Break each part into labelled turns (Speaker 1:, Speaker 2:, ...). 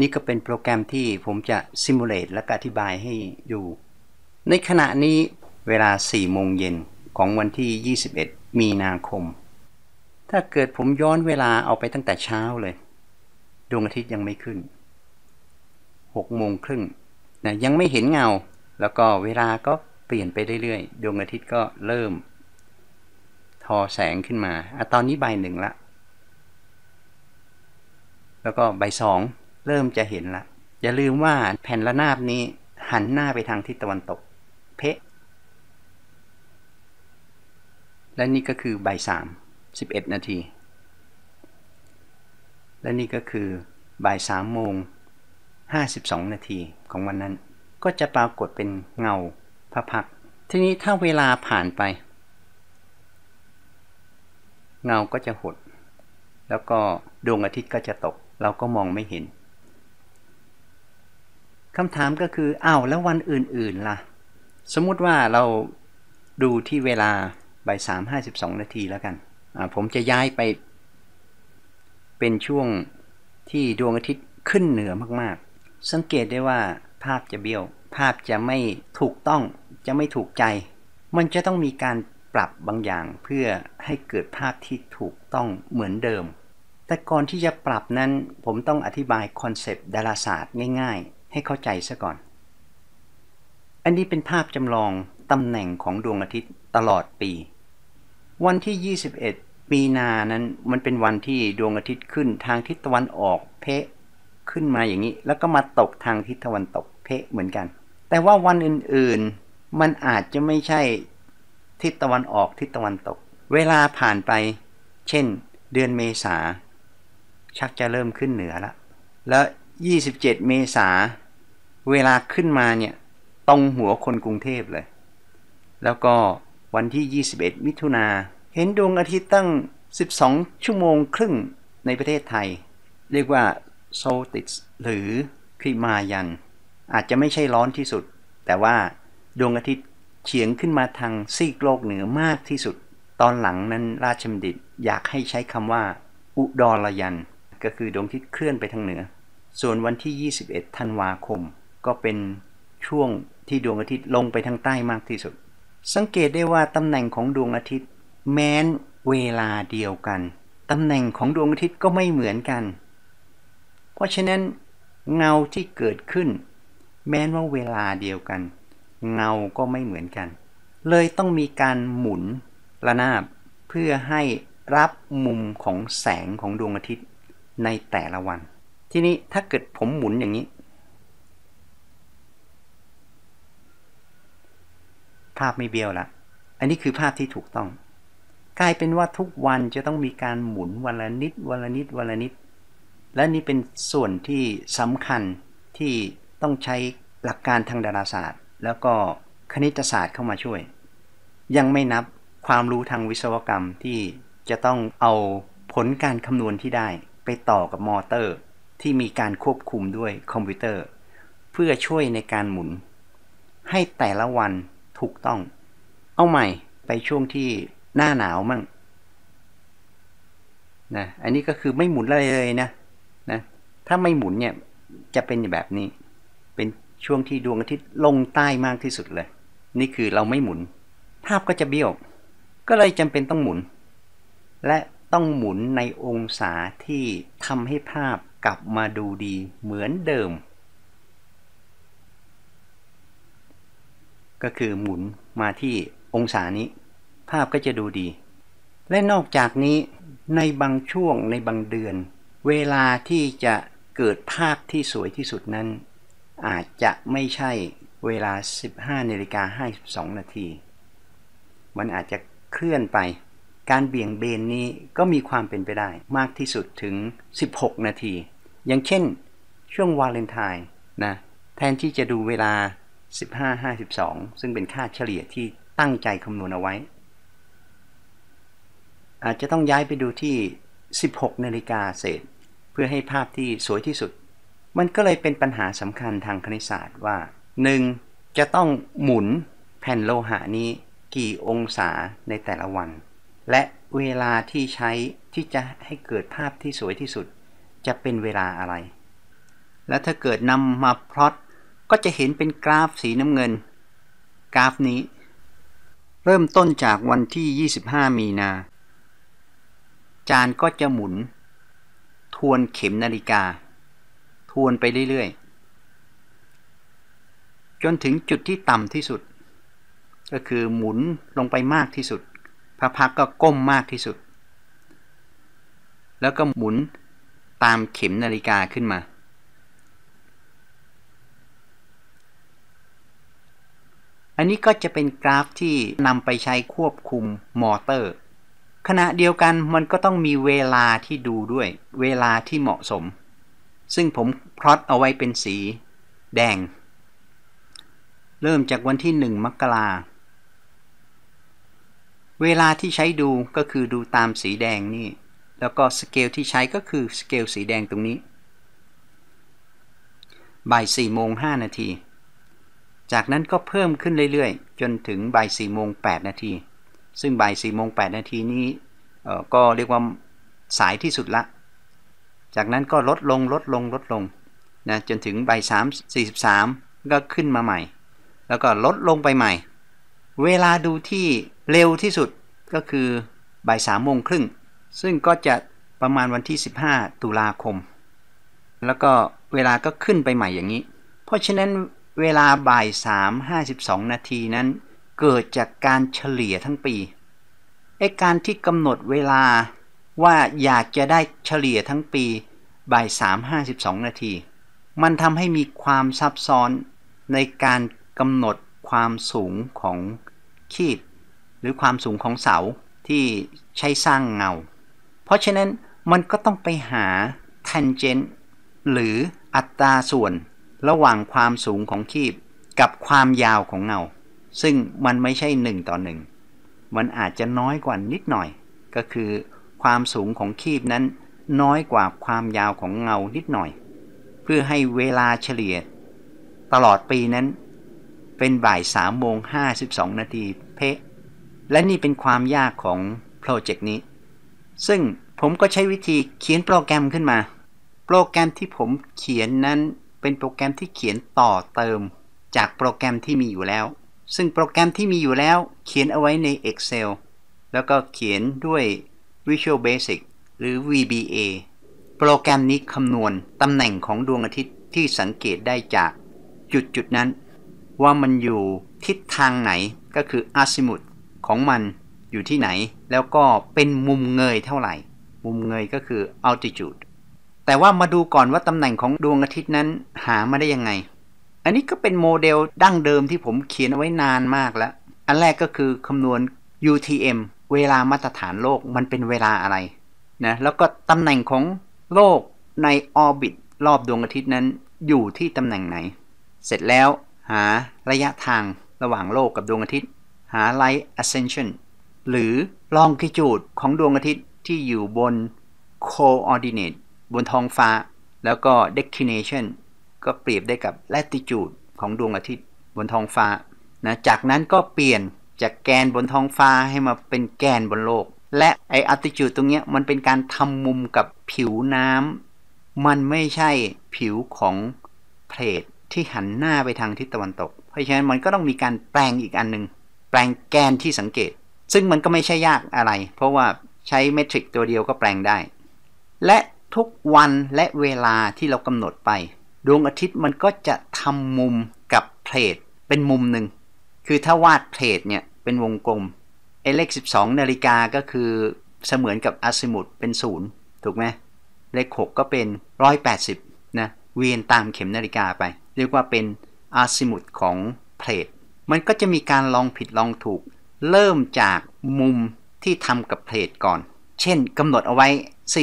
Speaker 1: นี่ก็เป็นโปรแกรมที่ผมจะซิมูเลตและอธิบายให้ดูในขณะนี้เวลา4โมงเย็นของวันที่ 21 มีนาคม ถ้าเกิดผมย้อนเวลาเอาไปตั้งแต่เช้าเลย ดวงอาทิตย์ยังไม่ขึ้น6โมงครึ่งนะยังไม่เห็นเงา แล้วก็เวลาก็เปลี่ยนไปเรื่อยๆดวงอาทิตย์ก็เริ่ม ทอแสงขึ้นมาอตอนนี้ใบหนึ่งละ แล้วก็ใบสองเริ่มจะเห็นละอย่าลืมว่าแผ่นระนาบนี้หันหน้าไปทางทิศตะวันตก เพะและนี่ก็คือบ่ายสามสิบเอ็ดนาที และนี่ก็คือบ่ายสามโมงห้าสิบสองนาทีของวันนั้น ก็จะปรากฏเป็นเงาพระพัก ทีนี้ถ้าเวลาผ่านไป เงาก็จะหด แล้วก็ดวงอาทิตย์ก็จะตก เราก็มองไม่เห็นคำถามก็คืออ้าวแล้ววันอื่นๆล่ะ สมมุติว่าเราดูที่เวลาบ่ายสามห้าสิบสองนาทีแล้วกันผมจะย้ายไป เป็นช่วงที่ดวงอาทิตย์ขึ้นเหนือมากๆ สังเกตได้ว่าภาพจะเบี้ยวภาพจะไม่ถูกต้องจะไม่ถูกใจ มันจะต้องมีการปรับบางอย่างเพื่อให้เกิดภาพที่ถูกต้องเหมือนเดิม แต่ก่อนที่จะปรับนั้นผมต้องอธิบายคอนเซปต์ดาราศาสตร์ง่ายให้เข้าใจซะก่อน อันนี้เป็นภาพจำลองตำแหน่งของดวงอาทิตย์ตลอดปี วันที่ 21มีนานั้นมันเป็นวันที่ดวงอาทิตย์ขึ้นทางทิศตะวันออกเพะขึ้นมาอย่างนี้ แล้วก็มาตกทางทิศตะวันตกเพะเหมือนกัน แต่ว่าวันอื่นๆมันอาจจะไม่ใช่ทิศตะวันออกทิศตะวันตก เวลาผ่านไป เช่นเดือนเมษาชักจะเริ่มขึ้นเหนือละ แล้ว27 เมษาเวลาขึ้นมาเนี่ยตรงหัวคนกรุงเทพเลย แล้วก็วันที่ 21 มิถุนาเห็นดวงอาทิตย์ตั้ง 12 ชั่วโมงครึ่งในประเทศไทย เรียกว่าโซติสหรือคริมายัน อาจจะไม่ใช่ร้อนที่สุด แต่ว่า ดวงอาทิตย์เฉียงขึ้นมาทางซีกโลกเหนือมากที่สุด ตอนหลังนั้นราชมดิตอยากให้ใช้คำว่า อุดรยันก็คือดวงอาทิตย์เคลื่อนไปทางเหนือ ส่วนวันที่ 21 ธันวาคมก็เป็นช่วงที่ดวงอาทิตย์ลงไปทางใต้มากที่สุด สังเกตได้ว่าตำแหน่งของดวงอาทิตย์ แม้นเวลาเดียวกันตำแหน่งของดวงอาทิตย์ก็ไม่เหมือนกัน เพราะฉะนั้นเงาที่เกิดขึ้น แม้นว่าเวลาเดียวกัน เงาก็ไม่เหมือนกัน เลยต้องมีการหมุนระนาบ เพื่อให้รับมุมของแสงของดวงอาทิตย์ในแต่ละวัน ทีนี้ถ้าเกิดผมหมุนอย่างนี้ภาพไม่เบี้ยวละ อันนี้คือภาพที่ถูกต้อง กลายเป็นว่าทุกวันจะต้องมีการหมุนวันละนิดวันละนิดวันละนิด และนี่เป็นส่วนที่สำคัญที่ต้องใช้หลักการทางดาราศาสตร์ แล้วก็คณิตศาสตร์เข้ามาช่วย ยังไม่นับความรู้ทางวิศวกรรมที่จะต้องเอาผลการคำนวณที่ได้ไปต่อกับมอเตอร์ ที่มีการควบคุมด้วยคอมพิวเตอร์ เพื่อช่วยในการหมุน ให้แต่ละวันูกต้องเอาใหม่ไปช่วงที่หน้าหนาว มั่งนะอันนี้ก็คือไม่หมุนเลยเลยนะนะถ้าไม่หมุนเนี่ยจะเป็นแบบนี้ เป็นช่วงที่ดวงอาทิตย์ลงใต้มากที่สุดเลย นี่คือเราไม่หมุน ภาพก็จะเบี้ยวก็เลยจำเป็นต้องหมุน และต้องหมุนในองศาที่ทำให้ภาพกลับมาดูดีเหมือนเดิมก็คือหมุนมาที่องศานี้ ภาพก็จะดูดี และนอกจากนี้ในบางช่วงในบางเดือน เวลาที่จะเกิดภาพที่สวยที่สุดนั้น อาจจะไม่ใช่เวลา 15นาฬิกา52นาทีมันอาจจะเคลื่อนไป การเบี่ยงเบนนี้ก็มีความเป็นไปได้มากที่สุดถึง 16 นาที อย่างเช่นช่วงวาเลนไทน์นะแทนที่จะดูเวลา1552 ซึ่งเป็นค่าเฉลี่ยที่ตั้งใจคำนวณเอาไว้อาจจะต้องย้ายไปดูที่ 16นาฬิกาเศษ เพื่อให้ภาพที่สวยที่สุด มันก็เลยเป็นปัญหาสำคัญทางคณิตศาสตร์ว่า 1. จะต้องหมุนแผ่นโลหะนี้กี่องศาในแต่ละวัน และเวลาที่ใช้ที่จะให้เกิดภาพที่สวยที่สุด จะเป็นเวลาอะไร และถ้าเกิดนำมาพลอตก็จะเห็นเป็นกราฟสีน้ำเงิน กราฟนี้ เริ่มต้นจากวันที่ 25 มีนา จานก็จะหมุน ทวนเข็มนาฬิกา ทวนไปเรื่อยๆ จนถึงจุดที่ต่ำที่สุด ก็คือหมุนลงไปมากที่สุด พระพักก็ก้มมากที่สุด แล้วก็หมุนตามเข็มนาฬิกาขึ้นมาอันนี้ก็จะเป็นกราฟที่นำไปใช้ควบคุมมอเตอร์ ขณะเดียวกันมันก็ต้องมีเวลาที่ดูด้วยเวลาที่เหมาะสม ซึ่งผมพลอตเอาไว้เป็นสีแดง เริ่มจากวันที่ 1 มกรา เวลาที่ใช้ดูก็คือดูตามสีแดงนี่ แล้วก็สเกลที่ใช้ก็คือสเกลสีแดงตรงนี้บ่าย4โมง5นาทีจากนั้นก็เพิ่มขึ้นเรื่อยๆ จนถึงบ่ายสี่โมงแปดนาทีซึ่งบ่ายสี่โมงแปดนาทีนี้ก็เรียกว่าสายที่สุดละจากนั้นก็ลดลงลดลงลดลงนะจนถึงบ่ายสามสี่สิบสามก็ขึ้นมาใหม่ แล้วก็ลดลงไปใหม่ เวลาดูที่เร็วที่สุดก็คือบ่ายสามโมงครึ่งซึ่งก็จะประมาณวันที่ 15 ตุลาคม แล้วก็เวลาก็ขึ้นไปใหม่อย่างนี้ เพราะฉะนั้นเวลาบ่ายสามห้าสิบสองนาทีนั้น เกิดจากการเฉลี่ยทั้งปีไอ้การที่กำหนดเวลาว่าอยากจะได้เฉลี่ยทั้งปีบ่ายสามห้าสิบสองนาที มันทำให้มีความซับซ้อนในการกำหนดความสูงของขีด หรือความสูงของเสาที่ใช้สร้างเงา เพราะฉะนั้นมันก็ต้องไปหาแทนเจนหรืออัตราส่วนระหว่างความสูงของคีบกับความยาวของเงา ซึ่งมันไม่ใช่หนึ่งต่อหนึ่ง มันอาจจะน้อยกว่านิดหน่อย ก็คือความสูงของคีบนั้น น้อยกว่าความยาวของเงานิดหน่อย เพื่อให้เวลาเฉลี่ยตลอดปีนั้น เป็นบ่ายสามโมงห้าสิบสองนาทีเพะและนี่เป็นความยากของโปรเจกต์นี้ ซึ่งผมก็ใช้วิธีเขียนโปรแกรมขึ้นมา โปรแกรมที่ผมเขียนนั้นเป็นโปรแกรมที่เขียนต่อเติมจากโปรแกรมที่มีอยู่แล้ว ซึ่งโปรแกรมที่มีอยู่แล้วเขียนเอาไว้ใน Excel แล้วก็เขียนด้วย Visual Basic หรือ VBA โปรแกรมนี้คำนวณตำแหน่งของดวงอาทิตย์ที่สังเกตได้จากจุดจุดนั้น ว่ามันอยู่ทิศทางไหนก็คืออาซิมุตของมันอยู่ที่ไหน แล้วก็เป็นมุมเงยเท่าไหร่ มุมเงยก็คือ altitude แต่ว่ามาดูก่อนว่าตำแหน่งของดวงอาทิตย์นั้นหามาได้ยังไง อันนี้ก็เป็นโมเดลดั้งเดิมที่ผมเขียนเอาไว้นานมากแล้ว อันแรกก็คือคำนวณ UTM เวลามาตรฐานโลกมันเป็นเวลาอะไรนะ แล้วก็ตำแหน่งของโลกในออร์บิทรอบดวงอาทิตย์นั้น อยู่ที่ตำแหน่งไหน เสร็จแล้วหาระยะทางระหว่างโลกกับดวงอาทิตย์ หา light ascension หรือ longitude ของดวงอาทิตย์ที่อยู่บน coordinate บนท้องฟ้า แล้วก็ d e c l i n a t i o n ก็เปรียบได้กับ latitude ของดวงอาทิตย์บนท้องฟ้านะ จากนั้นก็เปลี่ยนจากแกนบนท้องฟ้าให้มาเป็นแกนบนโลก และไอ altitude ตรงเนี้ยมันเป็นการทำมุมกับผิวน้ำมันไม่ใช่ผิวของเพลทที่หันหน้าไปทางทิศตะวันตก เพราะฉะนั้นมันก็ต้องมีการแปลงอีกอันหนึ่งแปลงแกนที่สังเกต ซึ่งมันก็ไม่ใช่ยากอะไร เพราะว่าใช้เมทริกตัวเดียวก็แปลงได้และทุกวันและเวลาที่เรากำหนดไป ดวงอาทิตย์มันก็จะทำมุมกับเพลทเป็นมุมหนึ่งคือถ้าวาดเพลทเนี่ยเป็นวงกลมเลข12นาฬิกาก็คือเสมือนกับอาซิมุตเป็นศูนย์ถูกไหมเลข6ก็เป็น 180นะเวียนตามเข็มนาฬิกาไปเรียกว่าเป็นอาซิมุตของเพลทมันก็จะมีการลองผิดลองถูก เริ่มจากมุมที่ทำกับเพลทก่อน เช่นกำหนดเอาไว้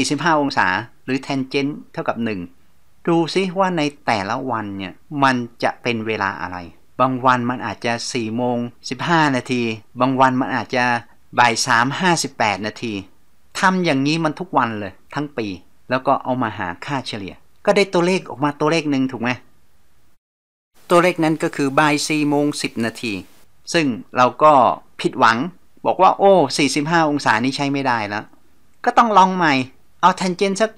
Speaker 1: 45 องศารือ tangent เท่ากับ 1 ดูซิว่าในแต่ละวันเนี่ย มันจะเป็นเวลาอะไร บางวันมันอาจจะ 4 โมง 15 นาที บางวันมันอาจจะบ่าย3 58นาทีทำอย่างนี้มันทุกวันเลย ทั้งปีแล้วก็เอามาหาค่าเฉลี่ย ก็ได้ตัวเลขออกมาตัวเลขหนึ่งถูกไหมตัวเลขนั้นก็คือบ่าย4โมง 10 นาที ซึ่งเราก็ผิดหวังบอกว่าโอ้45องศานี้ใช้ไม่ได้แล้ว ก็ต้องลองใหม่เอาแทนเจนสัก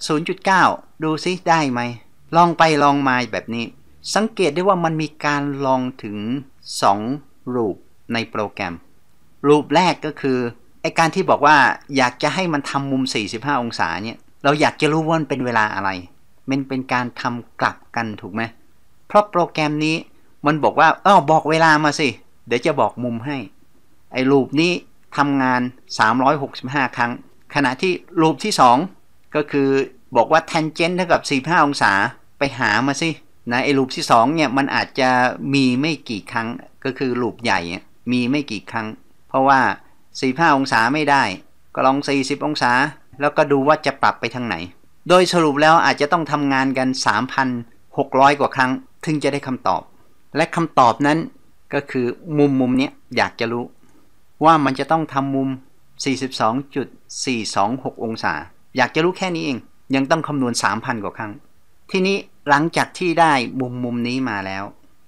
Speaker 1: 0.9 ดูซิได้ไหม ลองไปลองมาแบบนี้ สังเกตได้ว่ามันมีการลองถึง 2 รูปในโปรแกรม รูปแรกก็คือไอการที่บอกว่าอยากจะให้มันทำมุม 45 องศาเนี่ย เราอยากจะรู้ว่ามันเป็นเวลาอะไร มันเป็นการทำกลับกันถูกไหม เพราะโปรแกรมนี้มันบอกว่าเออบอกเวลามาสิ เดี๋ยวจะบอกมุมให้ ไอรูปนี้ทำงาน 365 ครั้ง ขณะที่รูปที่ 2ก็คือบอกว่า tangent เท่ากับ 45 องศาไปหามาสินะไอ้ลูปที่2เนี่ยมันอาจจะมีไม่กี่ครั้ง ก็คือลูปใหญ่มีไม่กี่ครั้ง เพราะว่า45องศาไม่ได้ ก็ลอง 40 องศา แล้วก็ดูว่าจะปรับไปทางไหน โดยสรุปแล้วอาจจะต้องทำงานกัน 3,600 กว่าครั้ง ถึงจะได้คำตอบ และคำตอบนั้นก็คือมุมมุมเนี้ยอยากจะรู้ ว่ามันจะต้องทำมุม 42.426 องศาอยากจะรู้แค่นี้เอง ยังต้องคำนวณ 3,000 กว่าครั้ง ทีนี้หลังจากที่ได้มุมมุมนี้มาแล้ว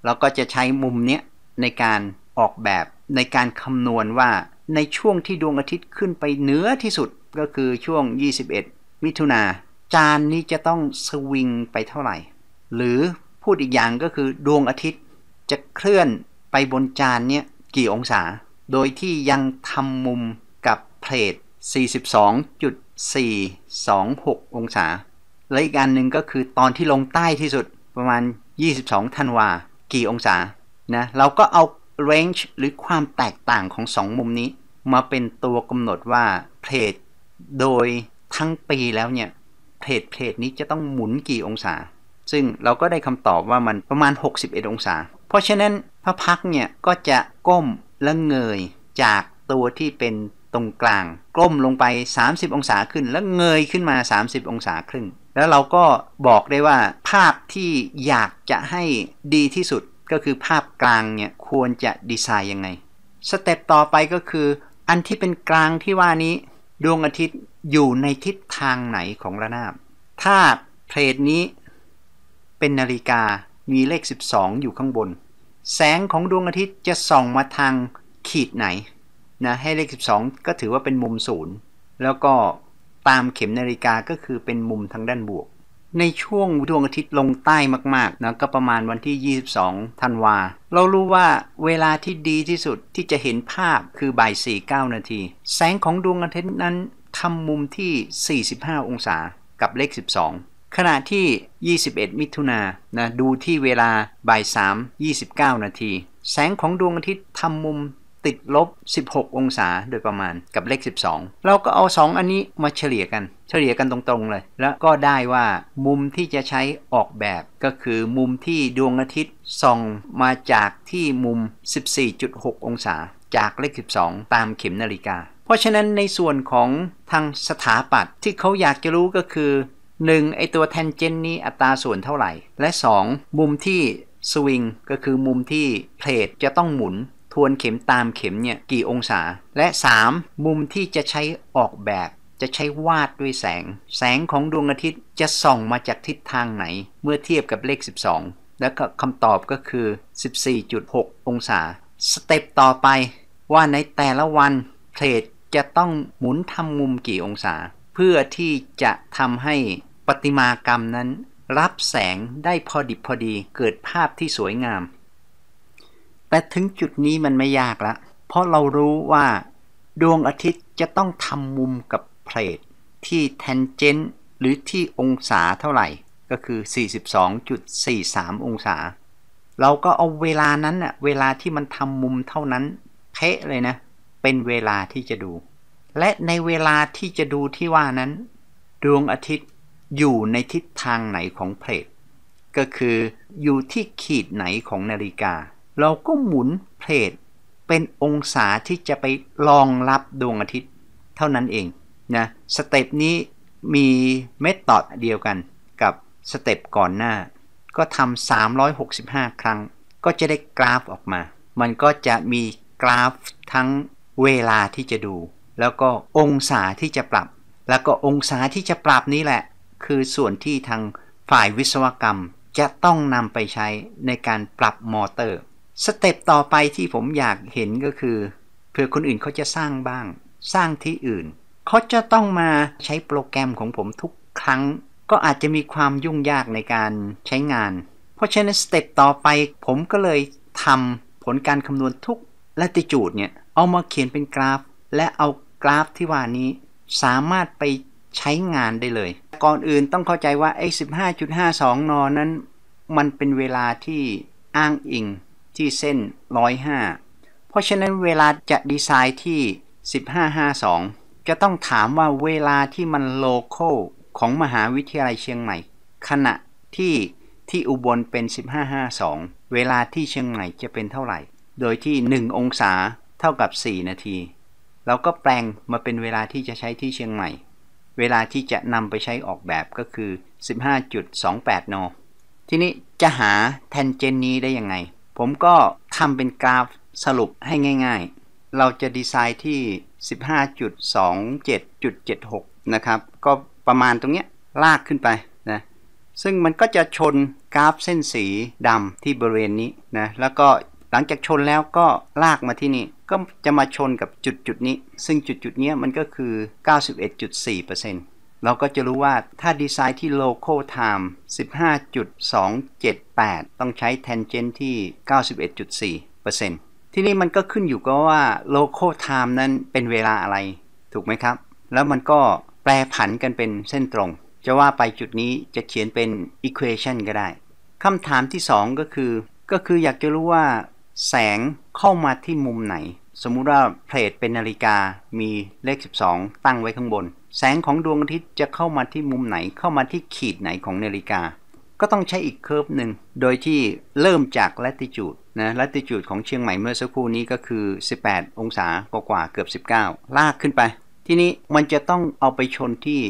Speaker 1: เราก็จะใช้มุมเนี้ยในการออกแบบในการคำนวณว่าในช่วงที่ดวงอาทิตย์ขึ้นไปเหนือที่สุดก็คือช่วง 21 มิถุนาจานนี้จะต้องสวิงไปเท่าไหร่ หรือพูดอีกอย่างก็คือดวงอาทิตย์ จะเคลื่อนไปบนจานเนี้ยกี่องศา โดยที่ยังทำมุมกับเพลท426 องศา และอีกอันหนึ่งก็คือตอนที่ลงใต้ที่สุดประมาณ 22ธันวา กี่องศานะ เราก็เอา range หรือความแตกต่างของ 2 มุมนี้ มาเป็นตัวกำหนดว่า เพลทโดยทั้งปีแล้วเนี่ยเพลทเพลทนี้จะต้องหมุนกี่องศา ซึ่งเราก็ได้คำตอบว่ามันประมาณ 61 องศา เพราะฉะนั้นพระพักเนี่ยก็จะก้มและเงยจากตัวที่เป็นตรงกลางกล้มลงไป 30 องศาขึ้น แล้วเงยขึ้นมา 30 องศาครึ่ง แล้วเราก็บอกได้ว่าภาพที่อยากจะให้ดีที่สุดก็คือภาพกลางเนี่ยควรจะดีไซน์ยังไง สเต็ปต่อไปก็คือ อันที่เป็นกลางที่ว่านี้ดวงอาทิตย์อยู่ในทิศทางไหนของระนาบถ้าเพลทนี้เป็นนาฬิกามีเลข 12 อยู่ข้างบน แสงของดวงอาทิตย์จะส่องมาทางขีดไหนนะให้เลข 12 ก็ถือว่าเป็นมุมศูนย์แล้วก็ตามเข็มนาฬิกาก็คือเป็นมุมทางด้านบวก ในช่วงดวงอาทิตย์ลงใต้มากๆนะก็ประมาณวันที่ 22ธันวา เรารู้ว่าเวลาที่ดีที่สุดที่จะเห็นภาพคือบ่าย 4-9 นาที แสงของดวงอาทิตย์นั้นทำมุมที่ 45 องศากับเลข 12 ขณะที่ 21 มิถุนานะดูที่เวลาบ่าย 3 29 นาทีแสงของดวงอาทิตย์ทำมุมติดลบ 16 องศาโดยประมาณกับเลข 12 เราก็เอา 2 อันนี้มาเฉลี่ยกันเฉลี่ยกันตรงๆ เลย แล้วก็ได้ว่ามุมที่จะใช้ออกแบบก็คือ มุมที่ดวงอาทิตย์ส่องมาจากที่มุม 14.6 องศา จากเลข 12 ตามเข็มนาฬิกา เพราะฉะนั้นในส่วนของทางสถาปัตย์ที่เขาอยากจะรู้ก็คือ 1. ไอตัวแทนเจนนี้อัตราส่วนเท่าไหร่ และ 2. มุมที่สวิงก็คือมุมที่เพลทจะต้องหมุนทวนเข็มตามเข็มเนี่ย กี่องศา และ 3 มุมที่จะใช้ออกแบบ จะใช้วาดด้วยแสง แสงของดวงอาทิตย์จะส่องมาจากทิศทางไหน เมื่อเทียบกับเลข 12 แล้วก็คำตอบก็คือ 14.6 องศา สเต็ปต่อไป ว่าในแต่ละวันเพลทจะต้องหมุนทำมุมกี่องศา เพื่อที่จะทำให้ปฏิมากรรมนั้น รับแสงได้พอดิบพอดีเกิดภาพที่สวยงามแต่ถึงจุดนี้มันไม่ยากละ เพราะเรารู้ว่าดวงอาทิตย์จะต้องทำมุมกับเพลทที่แทนเจนต์หรือที่องศาเท่าไหร่ ก็คือ 42.43 องศา เราก็เอาเวลานั้นะเวลาที่มันทำมุมเท่านั้นเพะเลยนะ เป็นเวลาที่จะดู และในเวลาที่จะดูที่ว่านั้น ดวงอาทิตย์อยู่ในทิศทางไหนของเพลทก็คืออยู่ที่ขีดไหนของนาฬิกาเราก็หมุนเพลทเป็นองศาที่จะไปรองรับดวงอาทิตย์เท่านั้นเองนะสเต็ปนี้มีเมธอดเดียวกันกับสเต็ปก่อนหน้า ก็ทำา365 ครั้งก็จะได้กราฟออกมา มันก็จะมีกราฟทั้งเวลาที่จะดู แล้วก็องศาที่จะปรับ แล้วก็องศาที่จะปรับนี้แหละ คือส่วนที่ทางฝ่ายวิศวกรรมจะต้องนำไปใช้ในการปรับมอเตอร์สเต็ปต่อไปที่ผมอยากเห็นก็คือเผื่อคนอื่นเขาจะสร้างบ้างสร้างที่อื่น เขาจะต้องมาใช้โปรแกรมของผมทุกครั้ง ก็อาจจะมีความยุ่งยากในการใช้งาน เพราะฉะนั้นสเต็ปต่อไปผมก็เลยทำผลการคำนวณทุกละติจูดเนี่ยเอามาเขียนเป็นกราฟและเอากราฟที่ว่านี้ สามารถไปใช้งานได้เลย ก่อนอื่นต้องเข้าใจว่าไอ้15.52นนั้น มันเป็นเวลาที่อ้างอิงที่เส้น 105 เพราะฉะนั้นเวลาจะดีไซน์ที่ 1552 จะต้องถามว่าเวลาที่มันโลเคอลของมหาวิทยาลัยเชียงใหม่ ขณะที่ที่อุบลเป็น 1552 เวลาที่เชียงใหม่จะเป็นเท่าไหร่ โดยที่ 1 องศาเท่ากับ 4 นาทีเราก็แปลงมาเป็นเวลาที่จะใช้ที่เชียงใหม่ เวลาที่จะนำไปใช้ออกแบบก็คือ 15.28นทีนี้จะหาแทนเจนนี้ได้ยังไงผมก็ทำเป็นกราฟสรุปให้ง่าย ๆ เราจะดีไซน์ที่ 15.27.76 นะครับ ก็ประมาณตรงเนี้ยลากขึ้นไปนะ ซึ่งมันก็จะชนกราฟเส้นสีดำที่บริเวณนี้นะ แล้วก็หลังจากชนแล้วก็ลากมาที่นี่ก็จะมาชนกับจุดจุดนี้ ซึ่งจุดจุดนี้มันก็คือ 91.4%เเราก็จะรู้ว่าถ้าดีไซน์ที่ local time 15.278 ต้องใช้ tangent ที่ 91.4%ที่นี่มันก็ขึ้นอยู่กับว่า local time นั้นเป็นเวลาอะไร ถูกไหมครับ แล้วมันก็แปรผันกันเป็นเส้นตรง จะว่าไปจุดนี้จะเขียนเป็น equation ก็ได้ คำถามที่2ก็คือ ก็คืออยากจะรู้ว่าแสงเข้ามาที่มุมไหนสมมุติว่าเพลทเป็นนาฬิกามีเลข 12 ตั้งไว้ข้างบน แสงของดวงอาทิตย์จะเข้ามาที่มุมไหนเข้ามาที่ขีดไหนของนาฬิกา ก็ต้องใช้อีกเคอร์ฟหนึ่ง โดยที่เริ่มจากล a ติจูดนะลัติจูดของเชียงใหม่เมื่อสักครู่นี้ก็คือ 18 องศากว่าเกือบ 19 ลากขึ้นไป ทีนี้มันจะต้องเอาไปชนที่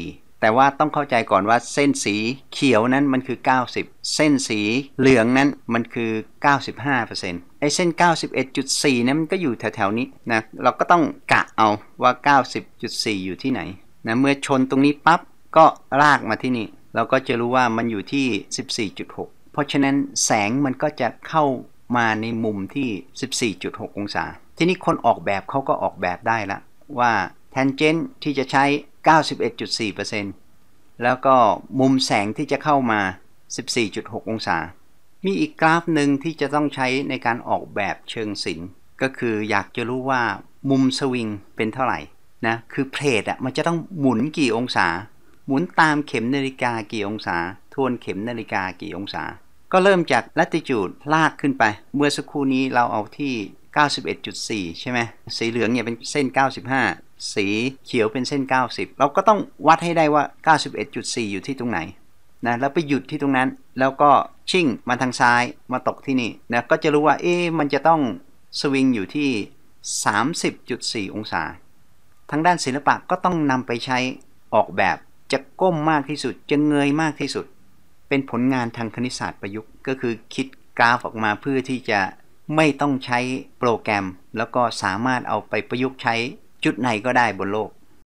Speaker 1: 91.4 แต่ว่าต้องเข้าใจก่อนว่าเส้นสีเขียวนั้นมันคือ 90 เส้นสีเหลืองนั้นมันคือ 95%เอ้เส้น 91.4นียมันก็อยู่แถวๆนี้นะ เราก็ต้องกะเอาว่า 90.4 อยู่ที่ไหนนะ เมื่อชนตรงนี้ปั๊บก็ลากมาที่นี่ เราก็จะรู้ว่ามันอยู่ที่ 14.6 เพราะฉะนั้นแสงมันก็จะเข้ามาในมุมที่ 14.6 องศา ทีนี้คนออกแบบเขาก็ออกแบบได้ละ ว่าแทนเจนที่จะใช้ 91.4%แล้วก็มุมแสงที่จะเข้ามา 14.6 องศามีอีกกราฟหนึ่งที่จะต้องใช้ในการออกแบบเชิงศิลป์ก็คืออยากจะรู้ว่ามุมสวิงเป็นเท่าไหร่นะคือเพลทอ่ะมันจะต้องหมุนกี่องศาหมุนตามเข็มนาฬิกากี่องศา ทวนเข็มนาฬิกากี่องศา ก็เริ่มจากลัติจูดลากขึ้นไป เมื่อสักครู่นี้เราเอาที่ 91.4 ใช่ไหมสีเหลืองเนี่ยเป็นเส้น 95 สีเขียวเป็นเส้น 90 เราก็ต้องวัดให้ได้ว่า 91.4 อยู่ที่ตรงไหนนะแล้วไปหยุดที่ตรงนั้นแล้วก็ชิ่งมาทางซ้ายมาตกที่นี่นะก็จะรู้ว่าเอ๊มันจะต้องสวิงอยู่ที่ 30.4 องศา ทางด้านศิลปะก็ต้องนำไปใช้ออกแบบ จะก้มมากที่สุด จะเงยมากที่สุด เป็นผลงานทางคณิตศาสตร์ประยุกต์ ก็คือคิดกราฟออกมาเพื่อที่จะไม่ต้องใช้โปรแกรม แล้วก็สามารถเอาไปประยุกต์ใช้จุดไหนก็ได้บนโลก